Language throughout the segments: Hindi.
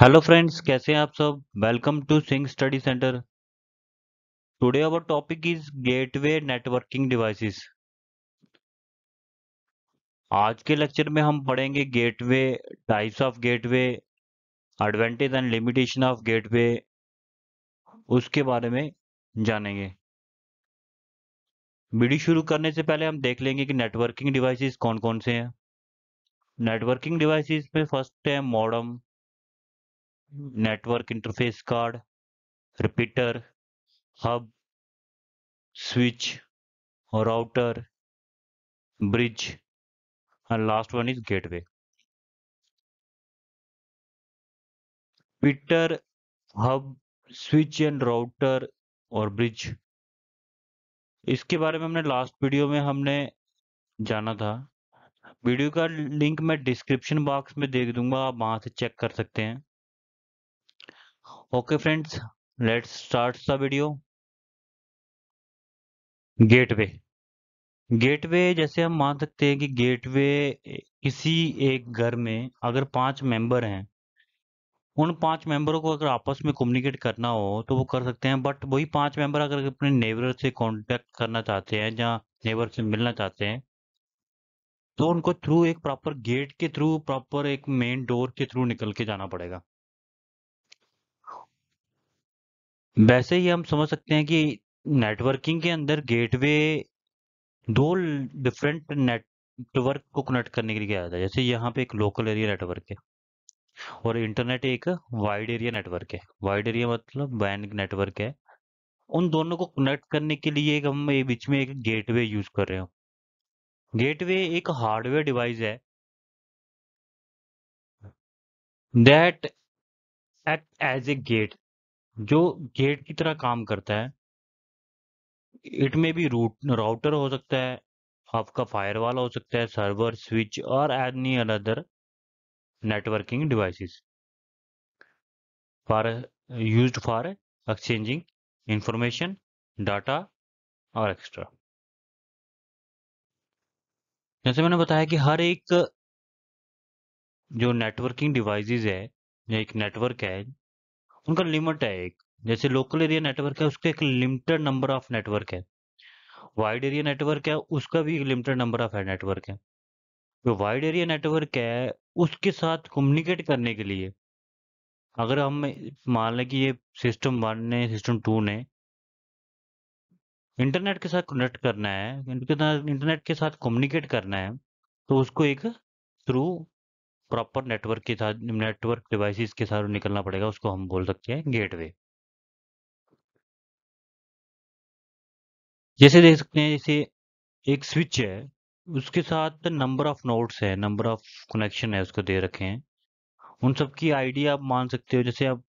हेलो फ्रेंड्स कैसे हैं आप सब welcome to Singh study centre today our topic is gateway networking devices आज के लेक्चर में हम पढ़ेंगे gateway types of gateway advantage and limitation of gateway उसके बारे में जानेंगे वीडियो शुरू करने से पहले हम देख लेंगे कि नेटवर्किंग डिवाइसेस कौन कौन से हैं नेटवर्किंग डिवाइसेस में फर्स्ट है modem network interface card, repeater, hub, switch, router, bridge, and last one is gateway. Repeater, hub, switch and router और ब्रिज इसके बारे में हमने लास्ट वीडियो में हमने जाना था वीडियो का लिंक मैं डिस्क्रिप्शन बॉक्स में देख दूंगा आप वहां से चेक कर सकते हैं okay friends let's start the video gateway gateway जैसे हम मान सकते हैं कि गेटवे किसी एक घर में अगर पांच मेंबर हैं उन पांच मेंबरों को अगर आपस में कम्युनिकेट करना हो तो वो कर सकते हैं बट वही पांच मेंबर अगर अपने नेबर से कांटेक्ट करना चाहते हैं या नेबर से मिलना चाहते हैं तो उनको थ्रू एक प्रॉपर गेट के थ्रू प्रॉपर एक मेन डोर के थ्रू निकल के जाना पड़ेगा वैसे ही हम समझ सकते हैं कि नेटवर्किंग के अंदर गेटवे दो डिफरेंट नेटवर्क को कनेक्ट करने के लिए किया जाता है जैसे यहाँ पे एक लोकल एरिया नेटवर्क है और इंटरनेट एक वाइड एरिया नेटवर्क है वाइड एरिया मतलब वैन नेटवर्क है उन दोनों को कनेक्ट करने के लिए एक हम बीच में एक गेटवे यूज कर रहे हो गेटवे एक हार्डवेयर डिवाइस है that act as a gate जो गेट की तरह काम करता है इट में भी रूट राउटर हो सकता है आपका फायरवॉल हो सकता है सर्वर स्विच और any other networking devices for use for exchanging information data और एक्स्ट्रा जैसे मैंने बताया कि हर एक जो नेटवर्किंग डिवाइसेस है या एक नेटवर्क है उनका लिमिट है एक जैसे लोकल एरिया नेटवर्क है उसका एक लिमिटेड नंबर ऑफ नेटवर्क है वाइड एरिया नेटवर्क है उसका भी एक लिमिटेड नंबर ऑफ नेटवर्क है जो वाइड एरिया नेटवर्क है उसके साथ कम्युनिकेट करने के लिए अगर हम मान लें कि ये सिस्टम वन ने सिस्टम टू ने इंटरनेट के साथ कनेक्ट करना है इंटरनेट के साथ कम्युनिकेट करना है तो उसको एक थ्रू प्रॉपर नेटवर्क के साथ नेटवर्क डिवाइसेस के साथ निकलना पड़ेगा उसको हम बोल सकते हैं गेटवे जैसे देख सकते हैं जैसे एक स्विच है उसके साथ नंबर ऑफ नोड्स है नंबर ऑफ कनेक्शन है उसको दे रखे हैं उन सब की आईडी आप मान सकते हो जैसे आप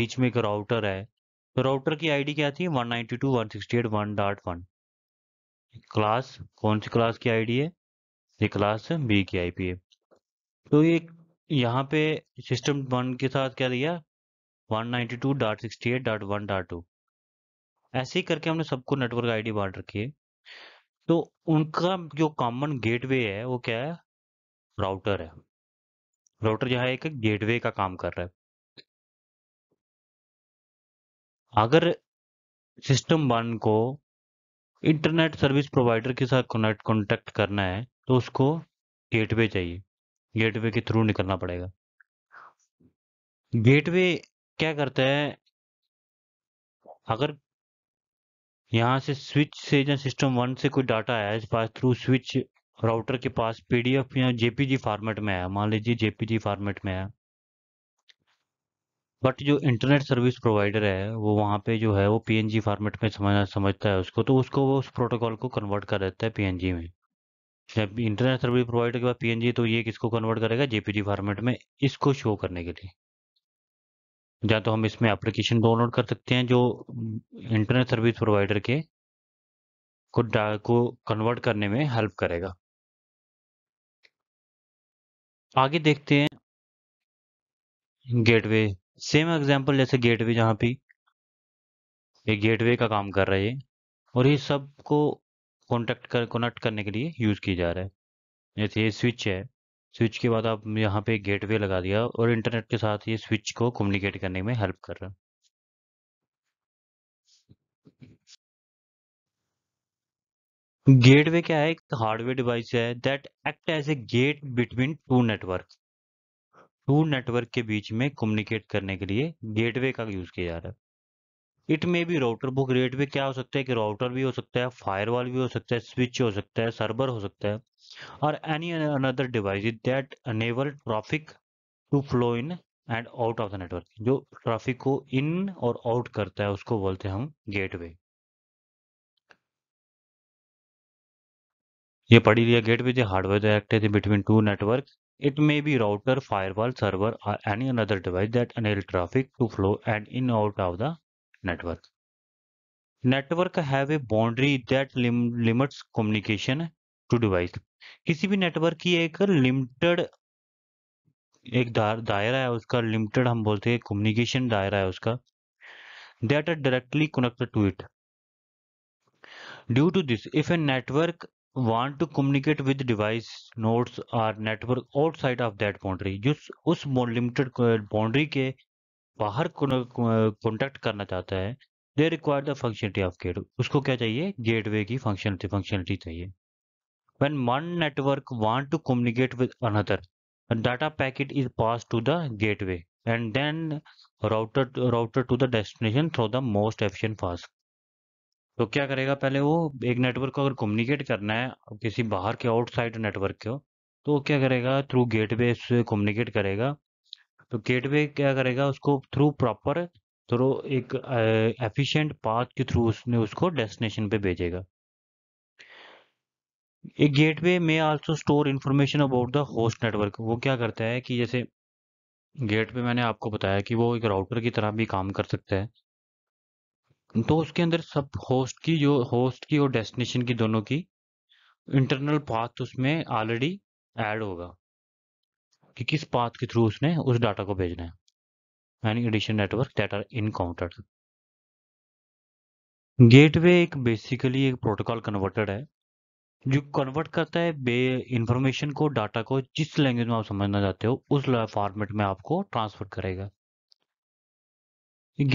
बीच में एक राउटर है तो राउटर की आईडी क्या थी 192.168.1.1 क्लास कौन सी क्लास की आईडी है ये क्लास बी की आईपी है तो ये यहाँ पे सिस्टम वन के साथ क्या लिया टू ऐसे ही करके हमने सबको नेटवर्क आईडी बांट रखी है तो उनका जो कॉमन गेटवे है वो क्या है राउटर है राउटर यहाँ एक गेटवे का काम कर रहा है अगर सिस्टम वन को इंटरनेट सर्विस प्रोवाइडर के साथ कनेक्ट कॉन्टेक्ट करना है तो उसको गेटवे चाहिए गेटवे के थ्रू निकलना पड़ेगा गेटवे क्या करता है अगर यहाँ से स्विच से या सिस्टम वन से कोई डाटा आया इस पास थ्रू स्विच राउटर के पास पीडीएफ या जेपीजी फॉर्मेट में आया मान लीजिए जेपीजी फॉर्मेट में आया बट जो इंटरनेट सर्विस प्रोवाइडर है वो वहाँ पे जो है वो पीएनजी फॉर्मेट में समझ समझता है उसको तो उसको वो उस प्रोटोकॉल को कन्वर्ट कर देता है पीएनजी में जब इंटरनेट सर्विस प्रोवाइडर के बाद पीएनजी तो ये किसको कन्वर्ट करेगा जेपीजी फॉर्मेट में इसको शो करने के लिए या तो हम इसमें एप्लीकेशन डाउनलोड कर सकते हैं जो इंटरनेट सर्विस प्रोवाइडर के को को कन्वर्ट करने में हेल्प करेगा आगे देखते हैं गेटवे सेम एग्जांपल जैसे गेटवे जहाँ पे ये गेटवे का काम कर रहे है और ये सबको कॉन्टैक्ट कर कनेक्ट करने के लिए यूज़ किया जा रहा है जैसे ये स्विच है स्विच के बाद आप यहाँ पे गेटवे लगा दिया और इंटरनेट के साथ ये स्विच को कम्युनिकेट करने में हेल्प कर रहा है गेटवे क्या है एक हार्डवेयर डिवाइस है that act as a gate between two network two network के बीच में कम्युनिकेट करने के लिए गेटवे का यूज किया जा रहा है इट मे भी राउटर बुक रेट भी क्या हो सकता है कि राउटर भी हो सकता है फायर भी हो सकता है स्विच हो सकता है सर्वर हो सकता है और any another device that enable traffic to flow in and out of the network जो ट्रॉफिक को इन और आउट करता है उसको बोलते हैं हम गेटवे ये पढ़ी लिया गेटवे जो hardware that between two network it may be router firewall server और any another device that enable traffic to flow and in out of the network network have a boundary that lim limits communication to किसी भी नेटवर्क की एक लिमिटेड एक दायरा है उसका लिमिटेड हम बोलते हैं कम्युनिकेशन दायरा है उसका that are directly connected to it due to this if a network want to communicate with device nodes or network outside of that boundary जिस उस लिमिटेड बाउंड्री के बाहर कॉन्टेक्ट करना चाहता है they require the functionality of gate उसको क्या चाहिए गेट वे की फंक्शनिटी फंक्शनिटी चाहिए when one network want to communicate with another data packet is pass to the gateway and then router router to the destination through the most efficient fast तो क्या करेगा पहले वो एक नेटवर्क को अगर कम्युनिकेट करना है किसी बाहर के आउटसाइड नेटवर्क को तो क्या करेगा थ्रू गेटवे से कम्युनिकेट करेगा तो गेटवे क्या करेगा उसको थ्रू प्रॉपर थ्रू एक एफिशिएंट पाथ के थ्रू उसने उसको डेस्टिनेशन पे भेजेगा एक गेटवे में also store information about the host network वो क्या करता है कि जैसे गेटवे मैंने आपको बताया कि वो एक राउटर की तरह भी काम कर सकता है तो उसके अंदर सब होस्ट की जो होस्ट की और डेस्टिनेशन की दोनों की इंटरनल पाथ उसमें ऑलरेडी ऐड होगा कि किस पाथ के थ्रू उसने उस डाटा को भेजना है यानी addition network that are encountered gateway एक बेसिकली एक प्रोटोकॉल कन्वर्टेड है जो कन्वर्ट करता है बे इंफॉर्मेशन को डाटा को जिस लैंग्वेज में आप समझना चाहते हो उस फॉर्मेट में आपको ट्रांसफर करेगा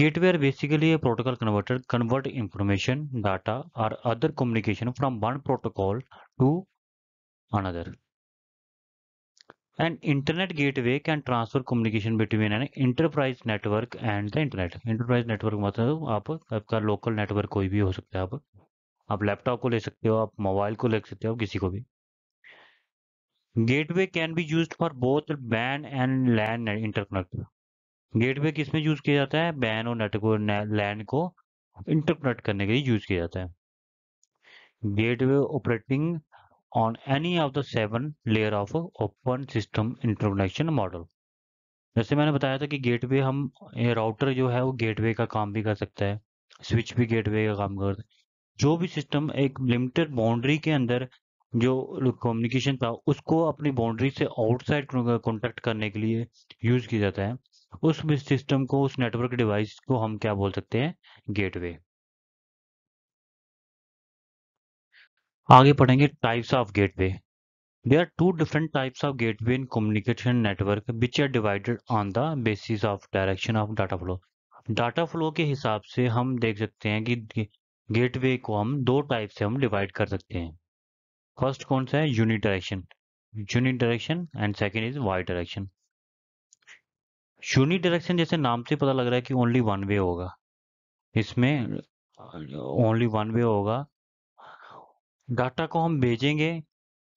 gateway are basically protocol converted convert information data और other communication from one protocol to another An internet gateway can transfer communication between an enterprise network and the internet. Enterprise network मतलब आप आपका लोकल नेटवर्क कोई भी हो सकता है आप आप लैपटॉप को ले सकते हो आप मोबाइल को ले सकते हो किसी को भी gateway can be used for both WAN and LAN interconnect gateway किस में यूज किया जाता है बैन और नेट को लैंड को इंटरकनेक्ट करने के लिए यूज किया जाता है gateway operating on any of the seven layer of open system interconnection model. जैसे मैंने बताया था कि गेटवे हम राउटर जो है वो गेटवे का काम भी कर सकता है स्विच भी गेटवे का काम करता है जो भी सिस्टम एक लिमिटेड बाउंड्री के अंदर जो कम्युनिकेशन था उसको अपनी बाउंड्री से आउटसाइड कॉन्टेक्ट करने के लिए यूज किया जाता है उस सिस्टम को उस नेटवर्क डिवाइस को हम क्या बोल सकते हैं गेटवे आगे पढ़ेंगे टाइप्स ऑफ गेटवे वे are two different types of gateway in communication network which are divided on the basis of direction of data flow. Data flow के हिसाब से हम देख सकते हैं कि गेटवे को हम दो टाइप से हम डिवाइड कर सकते हैं फर्स्ट कौन सा है unit direction unit direction and second is bi direction unit direction जैसे नाम से पता लग रहा है कि ओनली वन वे होगा इसमें ओनली वन वे होगा डाटा को हम भेजेंगे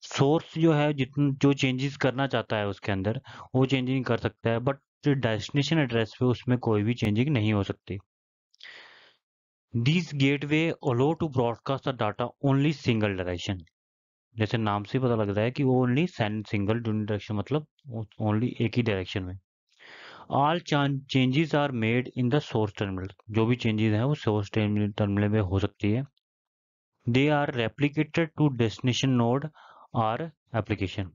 सोर्स जो है जितन जो चेंजेस करना चाहता है उसके अंदर वो चेंजिंग कर सकता है बट जो डेस्टिनेशन एड्रेस पे उसमें कोई भी चेंजिंग नहीं हो सकती this gateway allow to broadcast the data only single direction जैसे नाम से पता लग रहा है कि वो ओनली सेंड सिंगल डायरेक्शन मतलब ओनली एक ही डायरेक्शन में all changes are made in the source terminal जो भी चेंजेस हैं वो सोर्स टर्मिनल में हो सकती है They are replicated to destination node or application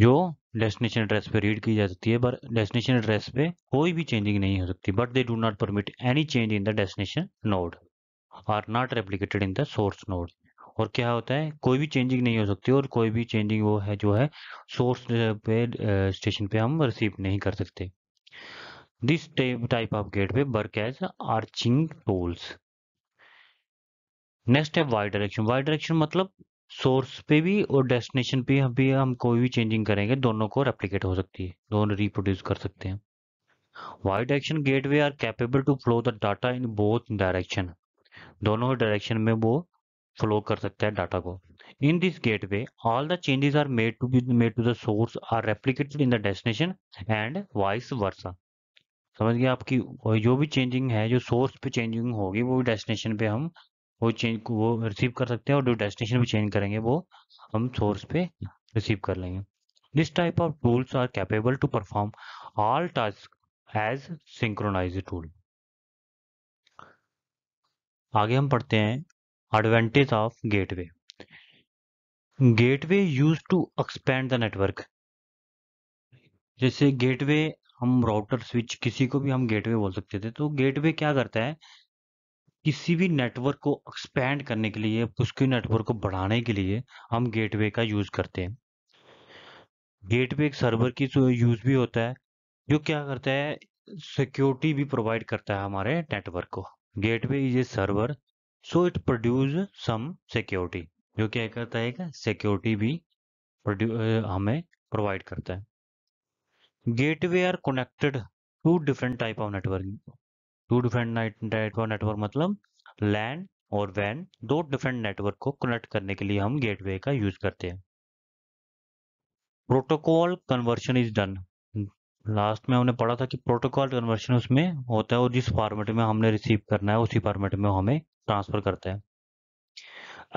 जो डेस्टिनेशन एड्रेस पे रीड की जा सकती है पर डेस्टिनेशन एड्रेस पे कोई भी चेंजिंग नहीं हो सकती but they do not permit any change in the destination node are not replicated in the source node और क्या होता है कोई भी चेंजिंग नहीं हो सकती और कोई भी चेंजिंग वो है जो है सोर्स पे स्टेशन पे हम रिसीव नहीं कर सकते this type of gateway work as arching tools next है वाई डायरेक्शन वाई डायरेक्शन मतलब सोर्स पे भी और डेस्टिनेशन पे भी हम कोई भी चेंजिंग करेंगे दोनों को रेप्लीकेट हो सकती है दोनों रिप्रोड्यूस कर सकते हैं bi direction gateway are capable to flow the data in both direction दोनों डायरेक्शन में वो फ्लो कर सकता है डाटा को in this gateway all the changes are made to be made to the source are replicated in the destination and vice versa समझ गए आपकी जो भी चेंजिंग है जो सोर्स पे चेंजिंग होगी वो डेस्टिनेशन पे हम वो चेंज वो रिसीव कर सकते हैं और जो डेस्टिनेशन भी चेंज करेंगे वो हम सोर्स पे रिसीव कर लेंगे this type of tools are capable to perform all task as synchronize tool आगे हम पढ़ते हैं advantage of gateway gateway use to expand the network जैसे गेटवे हम राउटर स्विच किसी को भी हम गेटवे बोल सकते थे तो गेटवे क्या करता है किसी भी नेटवर्क को एक्सपेंड करने के लिए उसके नेटवर्क को बढ़ाने के लिए हम गेटवे का यूज़ करते हैं गेटवे एक सर्वर की यूज़ भी होता है जो क्या करता है सिक्योरिटी भी प्रोवाइड करता है हमारे नेटवर्क को gateway is a server so it produce some security जो क्या करता है सिक्योरिटी भी हमें प्रोवाइड करता है gateway are connected to different type of network to different network network मतलब लैंड और वैन दो डिफरेंट नेटवर्क को कनेक्ट करने के लिए हम गेटवे का यूज करते हैं protocol conversion is done last में हमने पढ़ा था कि प्रोटोकॉल कन्वर्शन उसमें होता है और जिस फॉर्मेट में हमने रिसीव करना है उसी फॉर्मेट में हमें ट्रांसफर करता है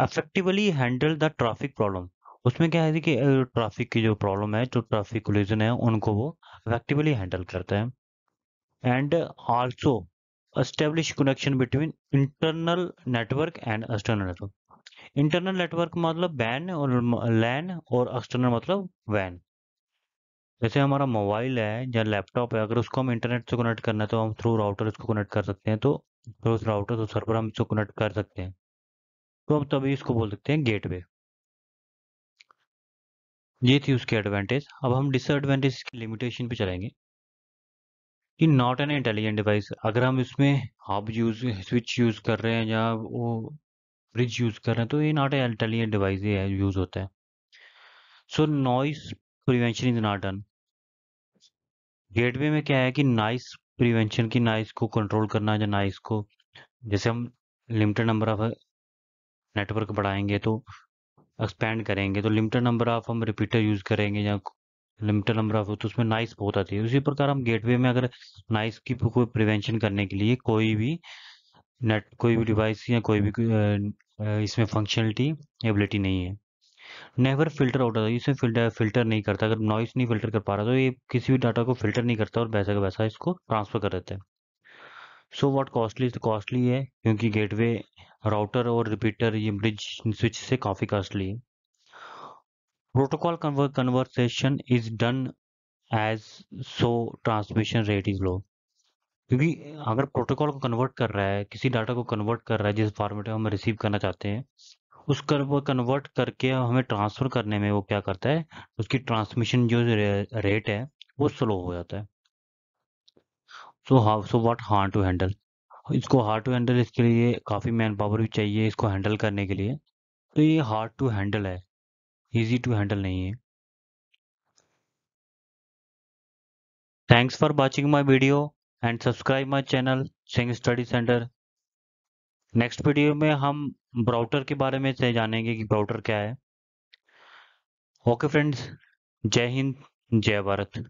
effectively handle the traffic problem उसमें क्या है कि ट्रैफिक की जो प्रॉब्लम है जो ट्रैफिक कोलिजन है उनको वो अफेक्टिवली हैंडल करता है and also establish connection between internal network and external network internal network मतलब बैन और लैन और एक्सटर्नल मतलब वैन जैसे हमारा मोबाइल है या लैपटॉप है अगर उसको हम इंटरनेट से कनेक्ट करना है तो हम थ्रू राउटर इसको कनेक्ट कर सकते हैं तो थ्रू राउटर तो सर्वर हम इसको कनेक्ट कर सकते हैं तो हम तभी इसको बोल सकते हैं गेटवे ये थी उसके एडवांटेज अब हम डिसएडवांटेज की लिमिटेशन पे चलेंगे ये नॉट एन इंटेलिजेंट डिवाइस अगर हम इसमें हब यूज स्विच यूज कर रहे हैं या वो ब्रिज यूज कर रहे हैं तो ये नॉट एन इंटेलिजेंट डिवाइस ही यूज होता है so noise prevention is not done gateway में क्या है कि नॉइस प्रिवेंशन की नॉइस को कंट्रोल करना या नॉइस को जैसे हम लिमिटेड नंबर ऑफ नेटवर्क बढ़ाएंगे तो एक्सपेंड करेंगे तो लिमिटेड नंबर ऑफ हम रिपीटर यूज करेंगे या लिमिटेड नंबर ऑफ तो उसमें नाइस बहुत आती है उसी प्रकार हम गेटवे में अगर नाइस की कोई प्रिवेंशन करने के लिए कोई भी नेट कोई भी डिवाइस या कोई भी इसमें फंक्शनलिटी एबिलिटी नहीं है नेवर फिल्टर आउट होता है इसमें फिल्टर फिल्टर नहीं करता अगर नॉइस नहीं फिल्टर कर पा रहा तो ये किसी भी डाटा को फिल्टर नहीं करता और वैसा का वैसा इसको ट्रांसफर कर देता है सो वॉट कॉस्टली तो कॉस्टली है क्योंकि गेटवे राउटर और रिपीटर ये ब्रिज स्विच से काफ़ी कॉस्टली है protocol conversation is done as so transmission rate is low क्योंकि अगर प्रोटोकॉल को कन्वर्ट कर रहा है किसी डाटा को कन्वर्ट कर रहा है जिस फॉर्मेट में हम रिसीव करना चाहते हैं उस कर वो कन्वर्ट करके हमें ट्रांसफ़र करने में वो क्या करता है उसकी ट्रांसमिशन जो रेट है वो स्लो हो जाता है so how so what hard to handle इसको हार्ड टू हैंडल इसके लिए काफ़ी मैन पावर भी चाहिए इसको हैंडल करने के लिए तो ये हार्ड टू हैंडल है ईजी टू हैंडल नहीं है thanks for watching my video and subscribe my channel Singh study center next video में हम ब्राउटर के बारे में से जानेंगे कि ब्राउटर क्या है ओके फ्रेंड्स जय हिंद जय भारत